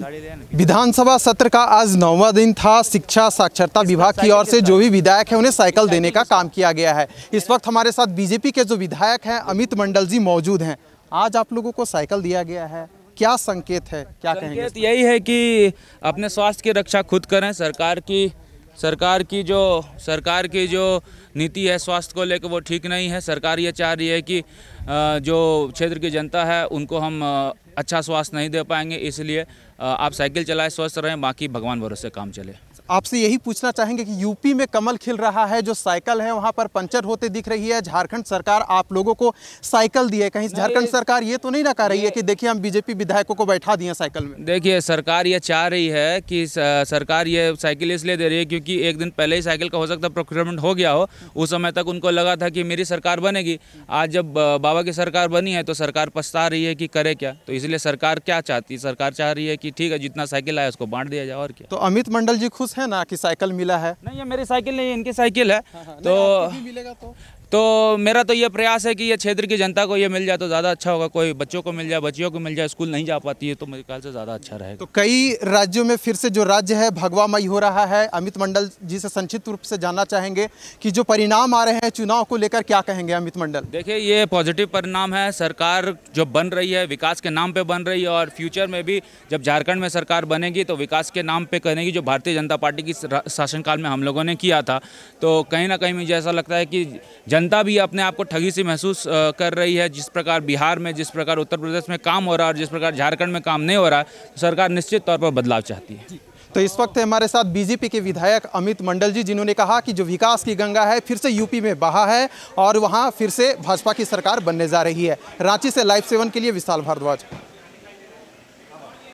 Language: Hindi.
विधानसभा सत्र का आज नौवा दिन था शिक्षा साक्षरता विभाग की ओर से जो भी विधायक है उन्हें साइकिल देने का काम किया गया है इस वक्त हमारे साथ बीजेपी के जो विधायक हैं अमित मंडल जी मौजूद हैं आज आप लोगों को साइकिल दिया गया है क्या संकेत है क्या संकेत यही है कि अपने स्वास्थ्य की रक्षा खुद करें सरकार की सरकार की जो सरकार की जो नीति है स्वास्थ्य को लेकर वो ठीक नहीं है सरकार ये चाह रही है कि जो क्षेत्र की जनता है उनको हम अच्छा स्वास्थ्य नहीं दे पाएंगे इसलिए आप साइकिल चलाएं स्वस्थ रहें बाकी भगवान भरोसे काम चले आपसे यही पूछना चाहेंगे कि यूपी में कमल खिल रहा है जो साइकिल है वहाँ पर पंचर होते दिख रही है झारखंड सरकार आप लोगों को साइकिल दी है कहीं झारखंड सरकार ये तो नहीं ना कह रही है कि देखिए हम बीजेपी विधायकों को बैठा दिए साइकिल में देखिए सरकार ये चाह रही है कि सरकार ये साइकिल इसलिए दे रही है क्योंकि एक दिन पहले ही साइकिल का हो सकता प्रोक्योरमेंट हो गया हो उस समय तक उनको लगा था कि मेरी सरकार बनेगी आज जब बाबा की सरकार बनी है तो सरकार पछता रही है कि करे क्या तो इसलिए सरकार क्या चाहती है सरकार चाह रही है कि ठीक है जितना साइकिल आया उसको बांट दिया जाए और क्या तो अमित मंडल जी खुश है ना कि साइकिल मिला है नहीं ये मेरी साइकिल नहीं है इनकी साइकिल है हाँ, हाँ, तो मिलेगा तो तो मेरा तो ये प्रयास है कि ये क्षेत्र की जनता को ये मिल जाए तो ज़्यादा अच्छा होगा कोई बच्चों को मिल जाए बच्चियों को मिल जाए स्कूल नहीं जा पाती है तो मेरे ख्याल से ज़्यादा अच्छा रहेगा तो कई राज्यों में फिर से जो राज्य है भगवामय हो रहा है अमित मंडल जी से संक्षिप्त रूप से जानना चाहेंगे कि जो परिणाम आ रहे हैं चुनाव को लेकर क्या कहेंगे अमित मंडल देखिए ये पॉजिटिव परिणाम है सरकार जो बन रही है विकास के नाम पे बन रही है और फ्यूचर में भी जब झारखंड में सरकार बनेगी तो विकास के नाम पे करेगी जो भारतीय जनता पार्टी की शासनकाल में हम लोगों ने किया था तो कहीं ना कहीं मुझे ऐसा लगता है कि जनता भी अपने आप को ठगी सी महसूस कर रही है जिस प्रकार बिहार में जिस प्रकार उत्तर प्रदेश में काम हो रहा है और जिस प्रकार झारखंड में काम नहीं हो रहा तो सरकार निश्चित तौर पर बदलाव चाहती है तो इस वक्त हमारे साथ बीजेपी के विधायक अमित मंडल जी जिन्होंने कहा कि जो विकास की गंगा है फिर से यूपी में बहा है और वहाँ फिर से भाजपा की सरकार बनने जा रही है रांची से लाइव सेवन के लिए विशाल भारद्वाज